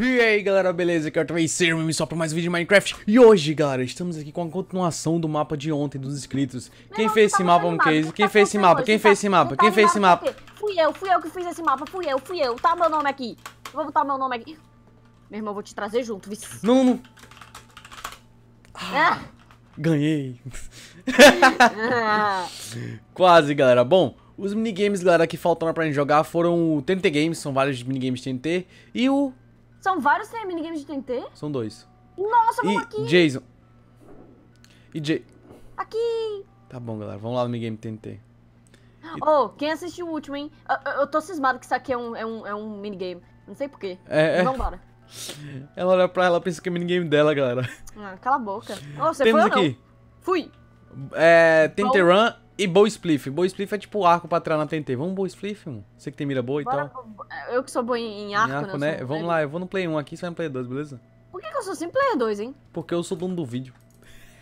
E aí galera, beleza? Aqui é o Tracer, me só para mais um vídeo de Minecraft E hoje galera, estamos aqui com a continuação do mapa de ontem dos inscritos Meu Quem fez esse mapa, case? Tá Quem fez esse mapa? Quem fez esse mapa? Quem fez esse mapa? Fui eu, fui eu que fiz esse mapa, fui eu, fui eu Tá meu nome aqui, vou botar meu nome aqui Meu irmão, eu vou te trazer junto, viu? Não, não ah, ah. Ganhei Quase galera, bom os minigames, galera, que faltaram pra gente jogar foram o TNT Games, são vários minigames TNT, e o são vários minigames de TNT? São dois. Nossa, vamos e aqui. Jason. E Jay. Aqui. Tá bom, galera. Vamos lá no minigame TNT. Oh, quem assistiu o último, hein? Eu, eu tô cismado que isso aqui é um, é um, é um minigame. Não sei porquê. É, é. Vambora. Ela olha pra ela pensa que é minigame dela, galera. Ah, cala a boca. Oh, você Temos foi aqui. Fui. É, TNT Run e bow spliff. Bow spliff é tipo arco pra trás na TNT. Vamos bow spliff, mano? Você que tem mira boa e tal. Eu que sou boa em arco, em arco né? né? Vamos lá, eu vou no Play 1 aqui, você vai no Play 2, beleza? Por que, que eu sou sempre Player 2, hein? Porque eu sou dono do vídeo.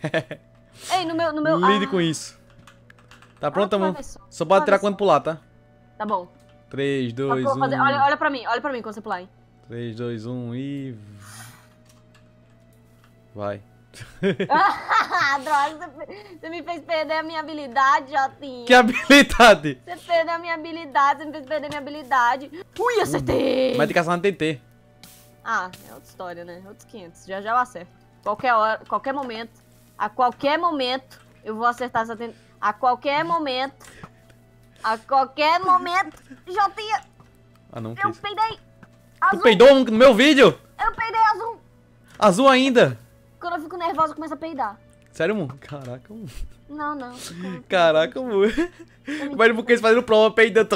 Ei, no meu... No meu... Lide ah. com isso. Tá pronto, ah, mano? Só pode atirar quando pular, tá? Tá bom. 3, 2, 1... Fazer... Olha, olha pra mim, olha pra mim quando você pular, hein? 3, 2, 1 e... Vai. Ah, droga, você me fez perder a minha habilidade, Jotinha. Que habilidade? Você perdeu a minha habilidade, você me fez perder a minha habilidade. Ui, acertei! Mas de que acertar no TT. Ah, é outra história, né? Outros 500. Já já eu acerto. Qualquer hora, qualquer momento. A qualquer momento, eu vou acertar essa tentativa. A qualquer momento. A qualquer momento, Jotinha. Ah, não. Eu peidei. Azul. Tu peidou no meu vídeo? Eu peidei azul. Azul ainda. Quando eu fico nervosa, eu começo a peidar. Sério, mano? Caraca, mano. Não, não. Caraca, mano. Mas porque eles fazendo prova peidando.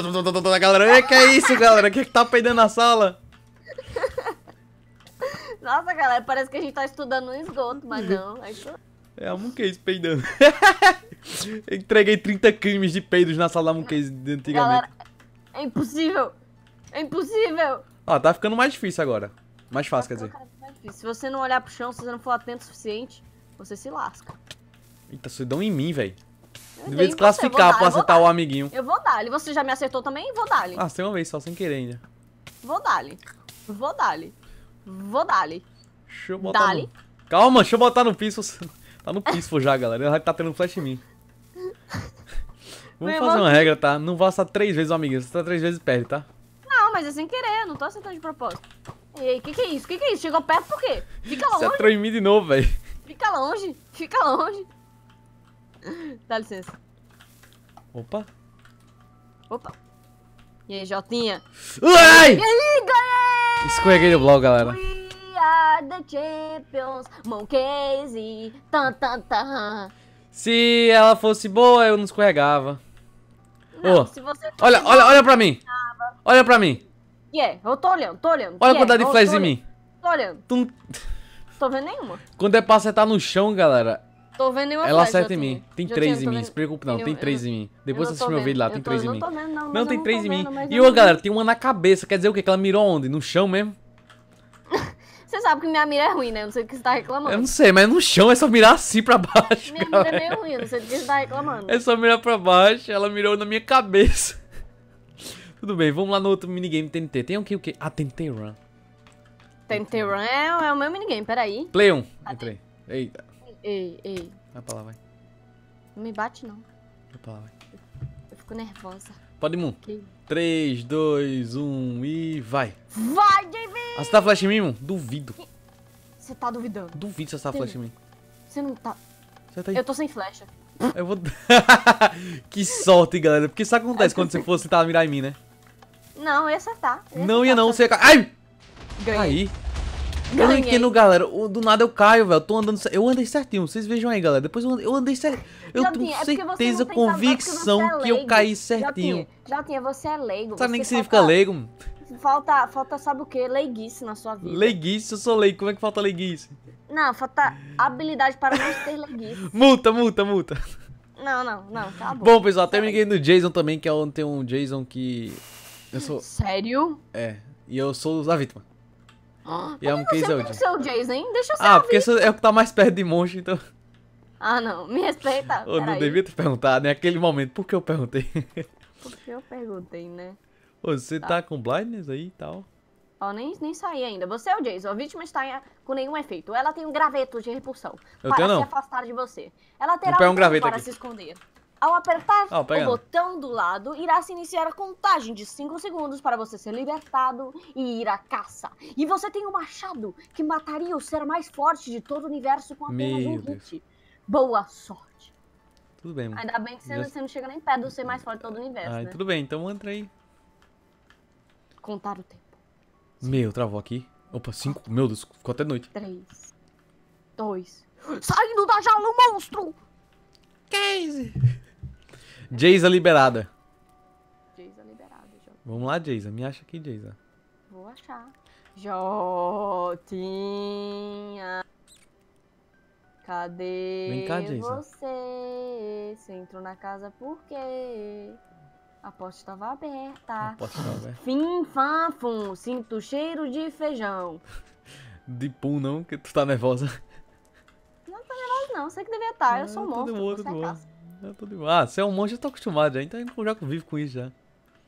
A galera, e que é isso, galera? que é que tá peidando na sala? Nossa, galera, parece que a gente tá estudando no esgoto, mas não. É, a é, Mooncase é peidando. Entreguei 30 crimes de peidos na sala da Mooncase é de antigamente. Galera, é impossível. É impossível. Ó, ah, tá ficando mais difícil agora. Mais fácil, tá quer dizer. Mais difícil. Se você não olhar pro chão, se você não for atento o suficiente você se lasca. Eita, solidão em mim, velho. Devia desclassificar pra acertar o amiguinho. Eu vou dar-lhe. Você já me acertou também? Vou dar-lhe. Ah, tem uma vez só, sem querer ainda. Vou dar-lhe. Vou dar-lhe. Vou dar-lhe. Deixa eu botar Dali. No... Calma, deixa eu botar no piso. Tá no piso já, galera. Ele tá tendo flash em mim. Vamos fazer uma regra, tá? Não acertar três vezes o amiguinho. Você tá três vezes, perde, tá? Não, mas é sem querer. Não tô acertando de propósito. E aí, que que é isso? Que que é isso? Chegou perto por quê? Fica é longe. Você atraiu em mim de novo, velho. Fica longe, fica longe. Dá licença. Opa. Opa. E aí, Jotinha? Ai! E aí, Escorreguei o blog, galera. We are the champions, monkeys tan, tan, tan. Se ela fosse boa, eu não escorregava. Não, oh. olha, olha, olha pra mim. Olha pra mim. Yeah, é, eu tô olhando, tô olhando. Olha yeah, a é, quantidade de flash em mim. Tô olhando. Tum tô vendo nenhuma. Quando é pra acertar no chão, galera. Tô vendo nenhuma Ela acerta em assim. mim. Tem três em mim, se preocupe não, tem três em mim. Depois você assiste meu vídeo lá, tem três em mim. Não, tem três em mim. E ô, galera, tem uma na cabeça, quer dizer o quê? Que ela mirou onde? No chão mesmo? Você sabe que minha mira é ruim, né? Eu não sei do que você tá reclamando. Eu não sei, mas no chão é só mirar assim pra baixo. Minha galera. mira é meio ruim, não sei do que você tá reclamando. É só mirar pra baixo, ela mirou na minha cabeça. Tudo bem, vamos lá no outro minigame TNT. Tem o que? O que? Ah, TNT Run. Temtem Run é, é o meu minigame, peraí. Play 1. Entrei. Eita. Ei, ei. Vai pra lá, vai. Não me bate, não. Vai pra lá, vai. Eu fico nervosa. Pode ir, Moon. 3, 2, 1 e vai. Vai, David! Acertar ah, tá flash em mim, Moon? Duvido. Você tá duvidando? Duvido se acertar tá flash em mim. Você não tá... Você tá aí. Eu tô sem flecha. Eu vou... que sorte, galera. Porque isso acontece quando você for tentar mirar em mim, né? Não, eu ia acertar. Eu ia não acertar ia não, você ia... Ai! Ganhei. Aí. Ganhei. Eu não entendo, galera. Do nada eu caio, velho. Eu tô andando. Eu andei certinho. Vocês vejam aí, galera. Depois eu andei, eu andei certinho. Eu tenho é certeza, é convicção é que eu caí certinho. Já tinha, você é leigo. Sabe nem que significa falta, leigo? Falta, falta, sabe o que? Leiguice na sua vida. Leiguice? Eu sou leigo. Como é que falta leiguice? Não, falta habilidade para não ter leiguice. multa, multa, multa. Não, não, não. Tá bom. Bom, pessoal, até ninguém liguei no Jason também, que é onde tem um Jason que. Eu sou. Sério? É. E eu sou a vítima. Ah, e amo é Case Old. Eu o Jason, deixa eu ser Ah, porque isso é o que tá mais perto de monstro, então... Ah, não. Me respeita. Eu não aí. devia ter perguntado, né? Aquele momento. Por que eu perguntei? Por que eu perguntei, né? Ô, você tá. tá. com blindness aí e tal? Ó, nem, nem saí ainda. Você é o Jason. A vítima está com nenhum efeito. Ela tem um graveto de repulsão. Eu para tenho, não. se afastar de você. Ela terá um, um graveto para aqui. se esconder. Ao apertar oh, o botão do lado, irá se iniciar a contagem de 5 segundos para você ser libertado e ir à caça. E você tem um machado que mataria o ser mais forte de todo o universo com apenas um Deus. hit. Boa sorte. Tudo bem, mano. Ainda bem que você, Já... você não chega nem perto do ser mais forte de todo o universo. Ai, né? Tudo bem, então entra aí. Contar o tempo. Meu, travou aqui. Opa, 5. Meu Deus, ficou até noite. 3, 2, saindo da jaula o monstro! 15! Jayza liberada. Jayza liberada, Vamos lá, Jayza. Me acha aqui, Jayza. Vou achar. Jotinha. Cadê Vem cá, você? Você entrou na casa por quê? A porta estava aberta. A porta estava aberta. Fim, fanfum. Sinto cheiro de feijão. De pum, não, que tu tá nervosa. Não, tô tá nervosa, não. Sei que devia estar. Tá. Não, eu ah, sou um monstro. Bom, tudo bom. É ah, você é um monge, eu tô acostumado já, então eu já convivo com isso já.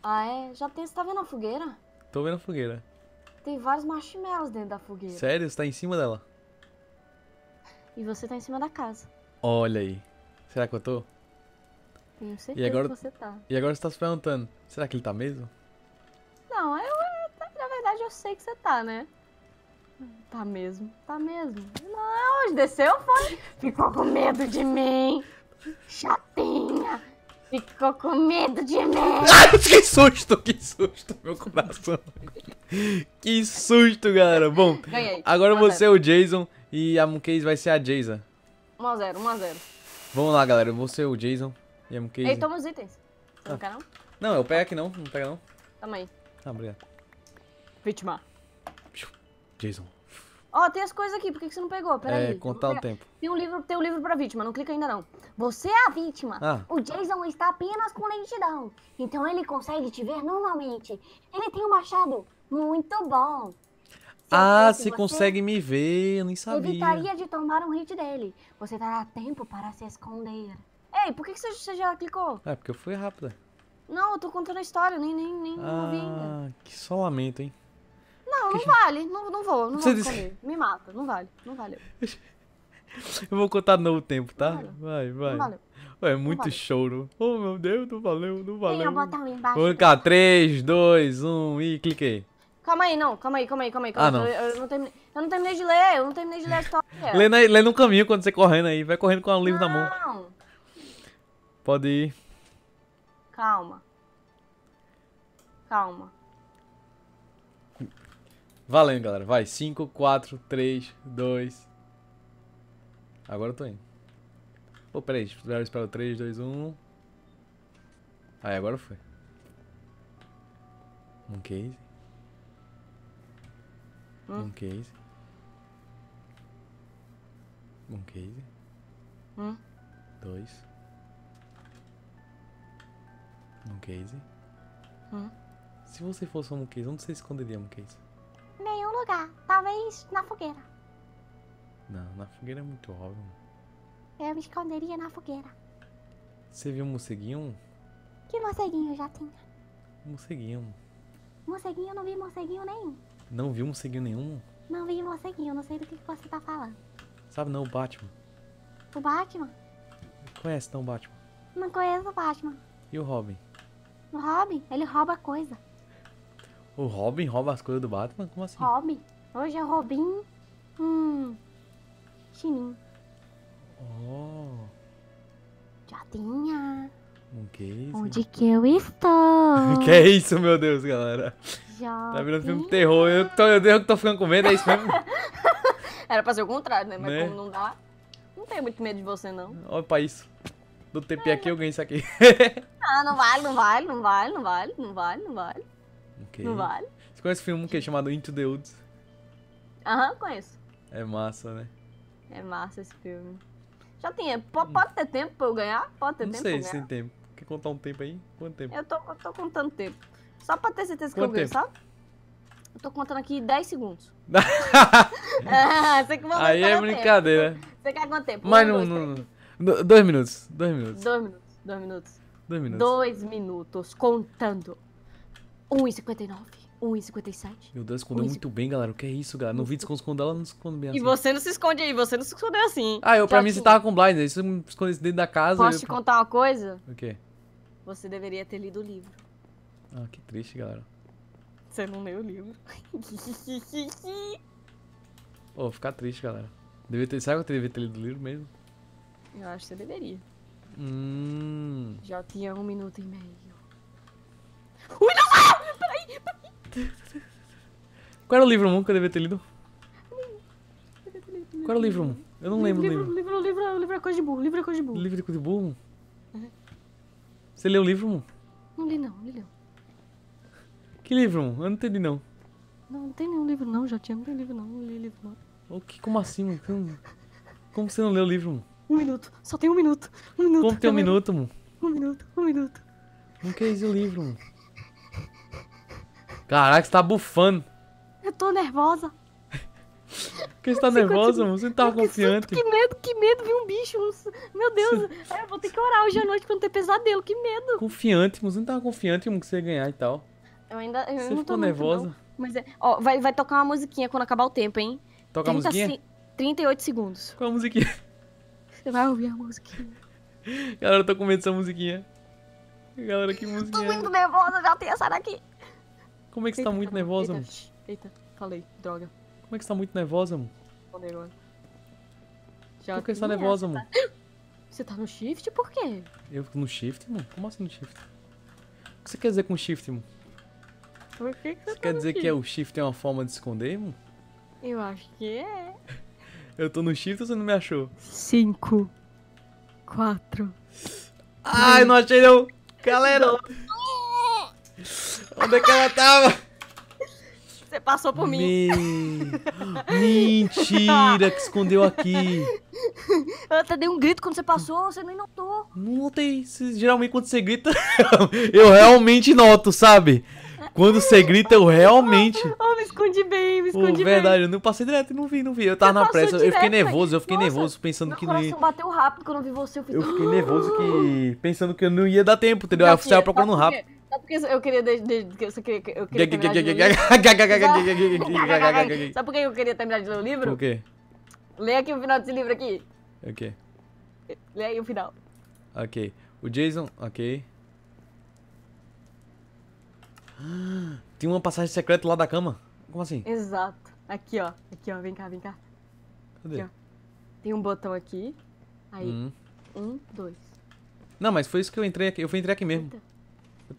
Ah, é? Já tem. Você tá vendo a fogueira? Tô vendo a fogueira. Tem vários marshmallows dentro da fogueira. Sério? Você tá em cima dela? E você tá em cima da casa. Olha aí. Será que eu tô? Tenho certeza e agora, que você tá. E agora você tá se perguntando, será que ele tá mesmo? Não, eu, é, eu é, tá, na verdade eu sei que você tá, né? Tá mesmo, tá mesmo. Não, desceu foi. Ficou com medo de mim. Chapinha! Ficou com medo de mim! Ah, que susto! Que susto, meu coração! que susto, galera! Bom, Ganhei. agora 1 você é o Jason e a Mucase vai ser a Jason. 1x0, 1x0. Vamos lá, galera. Você é o Jason e a Mucase. Ei, toma os itens. Ah. Não quer não? Não, eu pego aqui não. Não pega não. Toma aí. Ah, obrigado. Vítima. Jason. Ó, oh, tem as coisas aqui, por que, que você não pegou? Peraí. É, aí, contar o tempo. Tem um livro, tem um livro pra vítima, não clica ainda não. Você é a vítima. Ah. O Jason está apenas com lentidão. Então ele consegue te ver normalmente. Ele tem um machado muito bom. Se ah, você consegue me ver, eu nem sabia. Evitaria de tomar um hit dele. Você dará tempo para se esconder. Ei, por que, que você, já clicou? É, porque eu fui rápida. Não, eu tô contando a história, nem, nem, nem ah, ouvi ainda. Ah, que só lamento, hein não vale, não, não vou, não Você vou comer. Me mata, não vale, não valeu. Eu vou contar novo tempo, tá? Vai, vai. Não Ué, é muito choro. Oh, meu Deus, não valeu, não valeu. Sim, eu botar um embaixo. Vou cá, 3, 2, 1 e cliquei. Calma aí, não, calma aí, calma aí, calma aí. Ah, calma ah, não. Eu, eu, não terminei, eu não terminei de ler, eu não terminei de ler a história. lê, na, lê no caminho quando você correndo aí, vai correndo com o livro na mão. Pode ir. Calma. Calma. Valendo, galera. Vai. 5, 4, 3, 2. Agora eu tô indo. Pô, oh, peraí. Espera o 3, 2, 1. Aí, agora foi. Um case. Hum? Um case. Um case. Hum? Dois. Um case. Hum? Se você fosse um case, onde você esconderia um case? lugar. Talvez na fogueira. Não, na fogueira é muito óbvio. Eu me esconderia na fogueira. Você viu um morceguinho? Que morceguinho já tinha? Morceguinho. Morceguinho, não vi morceguinho nenhum. Não viu morceguinho nenhum? Não vi morceguinho, não sei do que você tá falando. Sabe não, o Batman. O Batman? Conhece não o Batman? Não conheço o Batman. E o Robin? O Robin? Ele rouba coisa. O Robin rouba as coisas do Batman? Como assim? Robin. Hoje é Robin. Hum. Chininho. Oh. Jodinha. Um que isso? Onde que eu estou? que é isso, meu Deus, galera? Jodinha. Tá virando filme de terror. Eu, tô, eu, tô ficando com medo, é isso mesmo? Era pra ser o contrário, né? Mas né? como não dá, não tenho muito medo de você, não. Olha pra isso. Do TP é, aqui, né? eu ganho isso aqui. ah, não vale, não vale, não vale, não vale, não vale, não vale. Não vale? Você conhece o filme que é chamado Into the Woods? Aham, uhum, conheço. É massa, né? É massa esse filme. Já tem. Hum. Pode ter tempo pra eu ganhar? Pode ter não tempo? Não sei se tem tempo. Quer contar um tempo aí? Quanto tempo? Eu tô, eu tô contando tempo. Só pra ter certeza Quanto que eu ganho, sabe? Eu tô contando aqui 10 segundos. Ah, você que Aí é brincadeira. Tempo. Você quer quanto tempo? Mas um, não, dois, não, não. Dois minutos. Dois minutos. Dois minutos. Dois minutos. Dois minutos. Dois minutos. Contando. 1,59. 1,56. Meu Deus, escondeu 1, muito bem, galera. O que é isso, galera? No vídeo esconde ela, não se escondeu bem assim. E você não se esconde aí, você não se escondeu assim. Ah, eu pra mim você tava com blind, aí você me escondesse dentro da casa. Posso eu... te contar uma coisa? O quê? Você deveria ter lido o livro. Ah, que triste, galera. Você não leu o livro. Ô, oh, ficar triste, galera. Deve ter... sabe que eu devia ter lido o livro mesmo? Eu acho que você deveria. Hum. Já tinha um minuto e meio. Qual era o livro 1 que eu devia ter lido? Qual era o livro 1? Eu não lembro livro, o livro. Livro, livro, livro é coisa de burro. Livro é coisa de burro. Livro é coisa de burro? Uhum. Você leu o livro 1? Não li não, li não. Que livro 1? Eu não entendi não. Não, não tem nenhum livro não, já tinha. Não tem livro não, não li livro não. O que, como assim, mano? Como, como você não leu o livro, mano? Um minuto, só tem um minuto. Um minuto. Como tem um minuto, mano? Um minuto, um minuto. Não quer dizer é o livro, mano. Caraca, você tá bufando. Eu tô nervosa. Por que você tá nervosa, mano? Você não tava tá confiante. Que medo, que medo, vi um bicho. Meu Deus, você... É, eu vou ter que orar hoje à noite pra não ter pesadelo, que medo. Confiante, mano. Você não tava tá confiante mano, que você ia ganhar e tal. Eu ainda. Eu você não ficou nervosa? Muito, Mas é. Ó, vai, vai tocar uma musiquinha quando acabar o tempo, hein? Toca a musiquinha? Se... 38 segundos. Qual a musiquinha? Você vai ouvir a musiquinha. Galera, eu tô com medo dessa musiquinha. Galera, que musiquinha. Tô é muito nervosa, já tem essa daqui. Como é que você tá muito nervosa, eita, mano? Eita, falei, droga. Como é que você tá muito nervosa, mano? Falei agora. Já por que você tá nervosa, mano? Você tá no shift? Por quê? Eu fico no shift, mano? Como assim no shift? O que você quer dizer com shift, mano? Por que, que você, você tá quer dizer shift? que é, o shift é uma forma de esconder, mano? Eu acho que é. Eu tô no shift ou você não me achou? Cinco. Quatro. Ai, três. não achei não. Galera. Onde é que ela tava? Você passou por mim. Mentira que escondeu aqui. Eu até dei um grito quando você passou, você nem notou. Não notei. Geralmente quando você grita, eu realmente noto, sabe? Quando você grita, eu realmente. Oh, me escondi bem, me escondi oh, verdade, eu não passei direto e não vi, não vi. Eu tava na pressa, direto, eu fiquei nervoso, eu fiquei Nossa, nervoso pensando que não ia. bateu rápido quando eu vi você, eu fiquei. Eu fiquei nervoso que. pensando que eu não ia dar tempo, entendeu? Aí você procurando rápido. Só porque eu queria. eu só queria, eu queria terminar Sabe por que eu queria terminar de ler o livro? O quê? Lê aqui o final desse livro aqui. O quê? Lê aí o final. Ok. O Jason. Ok. Tem uma passagem secreta lá da cama. Como assim? Exato. Aqui, ó. Aqui, ó. Vem cá, vem cá. Cadê? Aqui, Tem um botão aqui. Aí. Hum. Um, dois. Não, mas foi isso que eu entrei aqui. Eu fui entrar aqui mesmo. Eita.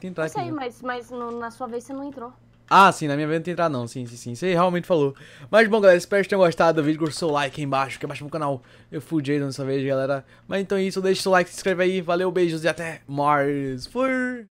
Vou aqui. Sei, mas, mas no, na sua vez você não entrou. Ah, sim, na minha vez não tem entrar não, sim, sim, sim, você realmente falou. Mas bom, galera, espero que tenham gostado do vídeo, curte seu like aí embaixo, que é embaixo no canal. Eu fudei dessa vez, galera. Mas então é isso, deixa seu like, se inscreve aí, valeu, beijos e até mais. Fui!